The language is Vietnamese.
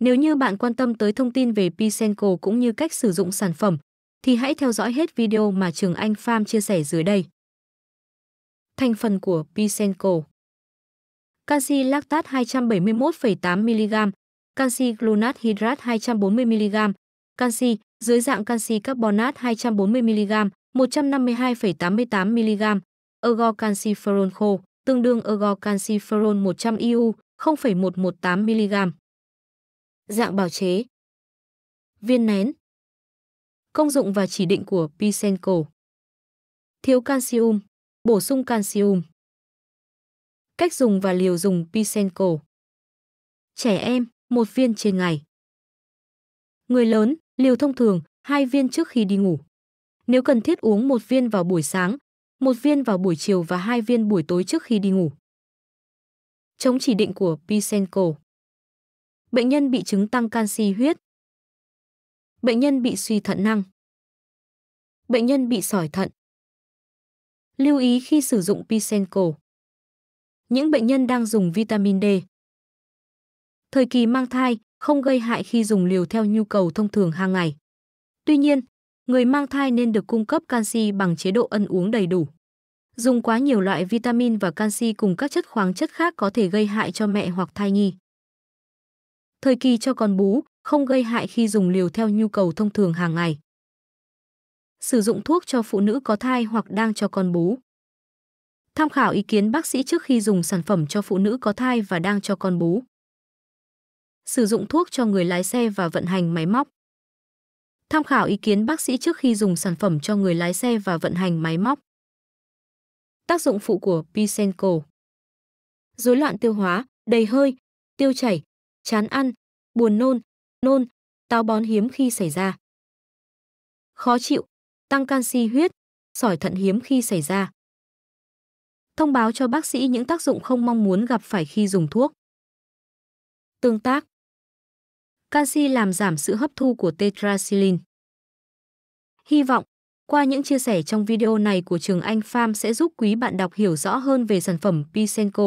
Nếu như bạn quan tâm tới thông tin về Pisenko cũng như cách sử dụng sản phẩm, thì hãy theo dõi hết video mà Trường Anh Farm chia sẻ dưới đây. Thành phần của Pisenko Canxi lactat 271,8mg, canxi gluonat hydrat 240mg, canxi dưới dạng canxi carbonat 240mg, 152,88mg, ergo canxiferol khô, tương đương ergo canxiferol 100 IU, 0,118mg. Dạng bào chế Viên nén Công dụng và chỉ định của Pisenko Thiếu canxium Bổ sung canxium Cách dùng và liều dùng Pisenko Trẻ em, một viên trên ngày Người lớn, liều thông thường, hai viên trước khi đi ngủ. Nếu cần thiết uống một viên vào buổi sáng, một viên vào buổi chiều và hai viên buổi tối trước khi đi ngủ. Chống chỉ định của Pisenko Bệnh nhân bị chứng tăng canxi huyết. Bệnh nhân bị suy thận năng. Bệnh nhân bị sỏi thận. Lưu ý khi sử dụng Pisenco. Những bệnh nhân đang dùng vitamin D. Thời kỳ mang thai không gây hại khi dùng liều theo nhu cầu thông thường hàng ngày. Tuy nhiên, người mang thai nên được cung cấp canxi bằng chế độ ăn uống đầy đủ. Dùng quá nhiều loại vitamin và canxi cùng các chất khoáng chất khác có thể gây hại cho mẹ hoặc thai nhi thời kỳ cho con bú, không gây hại khi dùng liều theo nhu cầu thông thường hàng ngày. Sử dụng thuốc cho phụ nữ có thai hoặc đang cho con bú. Tham khảo ý kiến bác sĩ trước khi dùng sản phẩm cho phụ nữ có thai và đang cho con bú. Sử dụng thuốc cho người lái xe và vận hành máy móc. Tham khảo ý kiến bác sĩ trước khi dùng sản phẩm cho người lái xe và vận hành máy móc. Tác dụng phụ của Pisenko. Rối loạn tiêu hóa, đầy hơi, tiêu chảy, chán ăn, buồn nôn, nôn, táo bón hiếm khi xảy ra. Khó chịu, tăng canxi huyết, sỏi thận hiếm khi xảy ra. Thông báo cho bác sĩ những tác dụng không mong muốn gặp phải khi dùng thuốc. Tương tác Canxi làm giảm sự hấp thu của tetracycline. Hy vọng, qua những chia sẻ trong video này của Trường Anh Farm sẽ giúp quý bạn đọc hiểu rõ hơn về sản phẩm Pisenco,